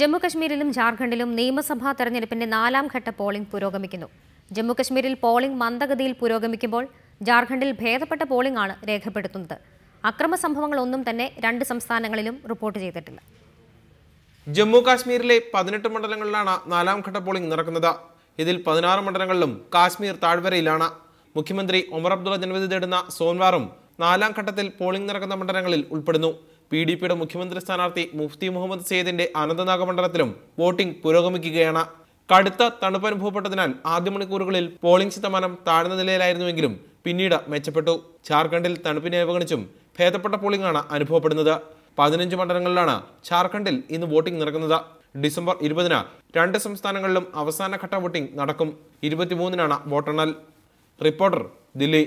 ജമ്മുകശ്മീരിലും ജാർഖണ്ഡിലും നിയമസഭാ തെരഞ്ഞെടുപ്പിന്റെ നാലാം ഘട്ട പോളിംഗ് പുരോഗമിക്കുന്നു ജമ്മുകശ്മീരിൽ പോളിംഗ് മന്ദഗതിയിൽ പുരോഗമിക്കുമ്പോൾ ജാർഖണ്ഡിൽ ഭേദപ്പെട്ട പോളിംഗ് ആണ് രേഖപ്പെടുത്തുന്നത് അക്രമ സംഭവങ്ങളൊന്നും തന്നെ രണ്ട് സംസ്ഥാനങ്ങളിലും റിപ്പോർട്ട് ചെയ്തിട്ടില്ല ജമ്മു കാശ്മീരിലെ പതിനെട്ട് മണ്ഡലങ്ങളിലാണ് നാലാം ഘട്ട പോളിംഗ് നടക്കുന്നത് ഇതിൽ പതിനാറ് മണ്ഡലങ്ങളിലും കാശ്മീർ താഴ്വരയിലാണ് മുഖ്യമന്ത്രി ഒമർ അബ്ദുള്ള ജനവിധി തേടുന്ന സോൻവാറും നാലാം ഘട്ടത്തിൽ പോളിംഗ് നടക്കുന്ന മണ്ഡലങ്ങളിൽ ഉൾപ്പെടുന്നു പി ഡി പിയുടെ മുഖ്യമന്ത്രി സ്ഥാനാർത്ഥി മുഫ്തി മുഹമ്മദ് സെയ്ദിന്റെ അനന്തനാഗ മണ്ഡലത്തിലും വോട്ടിംഗ് പുരോഗമിക്കുകയാണ് കടുത്ത തണുപ്പ് അനുഭവപ്പെട്ടതിനാൽ ആദ്യ മണിക്കൂറുകളിൽ പോളിംഗ് ശതമാനം താഴ്ന്ന നിലയിലായിരുന്നുവെങ്കിലും പിന്നീട് മെച്ചപ്പെട്ടു ഝാർഖണ്ഡിൽ തണുപ്പിനെ അവഗണിച്ചും ഭേദപ്പെട്ട പോളിംഗാണ് അനുഭവപ്പെടുന്നത് പതിനഞ്ച് മണ്ഡലങ്ങളിലാണ് ഝാർഖണ്ഡിൽ ഇന്ന് വോട്ടിംഗ് നടക്കുന്നത് ഡിസംബർ ഇരുപതിന് രണ്ട് സംസ്ഥാനങ്ങളിലും അവസാനഘട്ട വോട്ടിംഗ് നടക്കും ഇരുപത്തിമൂന്നിനാണ് വോട്ടെണ്ണൽ റിപ്പോർട്ടർ ദില്ലി